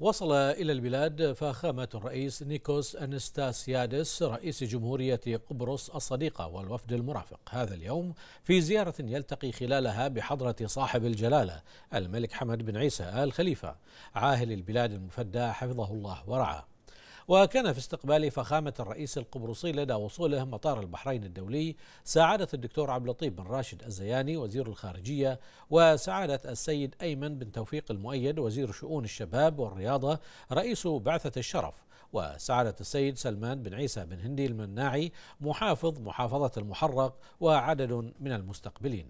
وصل إلى البلاد فخامة الرئيس نيكوس أنستاسيادس رئيس جمهورية قبرص الصديقة والوفد المرافق هذا اليوم في زيارة يلتقي خلالها بحضرة صاحب الجلالة الملك حمد بن عيسى آل خليفة عاهل البلاد المفدى حفظه الله ورعاه وكان في استقبال فخامة الرئيس القبرصي لدى وصوله مطار البحرين الدولي سعادة الدكتور عبد اللطيف بن راشد الزياني وزير الخارجية وسعادة السيد أيمن بن توفيق المؤيد وزير شؤون الشباب والرياضة رئيس بعثة الشرف وسعادة السيد سلمان بن عيسى بن هندي المناعي محافظ محافظة المحرق وعدد من المستقبلين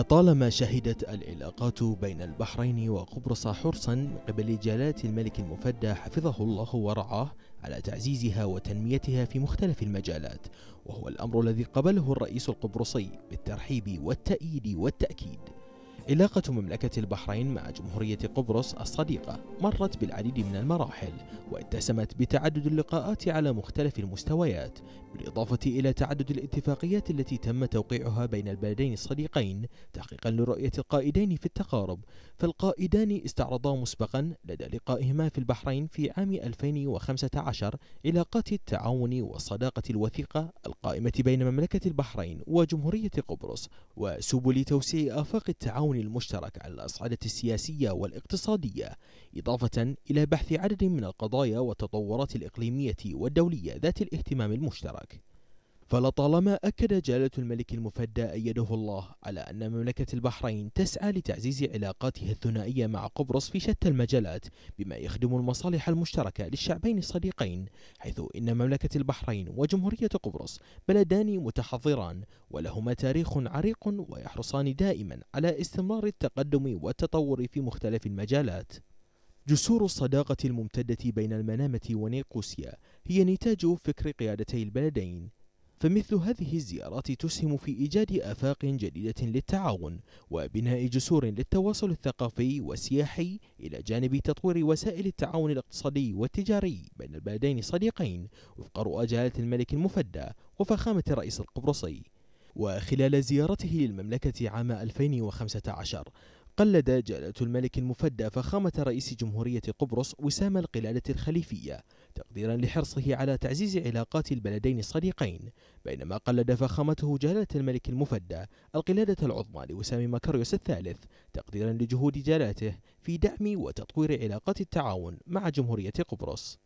لطالما شهدت العلاقات بين البحرين وقبرص حرصا من قبل جلالة الملك المفدى حفظه الله ورعاه على تعزيزها وتنميتها في مختلف المجالات وهو الأمر الذي قبله الرئيس القبرصي بالترحيب والتأييد والتأكيد علاقة مملكة البحرين مع جمهورية قبرص الصديقة مرت بالعديد من المراحل واتسمت بتعدد اللقاءات على مختلف المستويات بالإضافة إلى تعدد الاتفاقيات التي تم توقيعها بين البلدين الصديقين تحقيقا لرؤية القائدين في التقارب فالقائدان استعرضا مسبقا لدى لقائهما في البحرين في عام 2015 علاقات التعاون والصداقة الوثيقة القائمة بين مملكة البحرين وجمهورية قبرص وسبل توسيع آفاق التعاون التعاون المشترك على الأصعدة السياسية والاقتصادية إضافة إلى بحث عدد من القضايا والتطورات الإقليمية والدولية ذات الاهتمام المشترك فلطالما أكد جلالة الملك المفدى أيده الله على أن مملكة البحرين تسعى لتعزيز علاقاتها الثنائية مع قبرص في شتى المجالات بما يخدم المصالح المشتركة للشعبين الصديقين حيث إن مملكة البحرين وجمهورية قبرص بلدان متحضران ولهما تاريخ عريق ويحرصان دائما على استمرار التقدم والتطور في مختلف المجالات جسور الصداقة الممتدة بين المنامة ونيقوسيا هي نتاج فكر قيادتي البلدين فمثل هذه الزيارات تسهم في إيجاد آفاق جديدة للتعاون وبناء جسور للتواصل الثقافي والسياحي إلى جانب تطوير وسائل التعاون الاقتصادي والتجاري بين البلدين الصديقين وفق رؤى جلالة الملك المفدى وفخامة الرئيس القبرصي وخلال زيارته للمملكة عام 2015 قلد جلالة الملك المفدى فخامة رئيس جمهورية قبرص وسام القلالة الخليفية تقديرا لحرصه على تعزيز علاقات البلدين الصديقين بينما قلد فخامته جلالة الملك المفدى القلادة العظمى لوسام مكاريوس الثالث تقديرا لجهود جلالته في دعم وتطوير علاقات التعاون مع جمهورية قبرص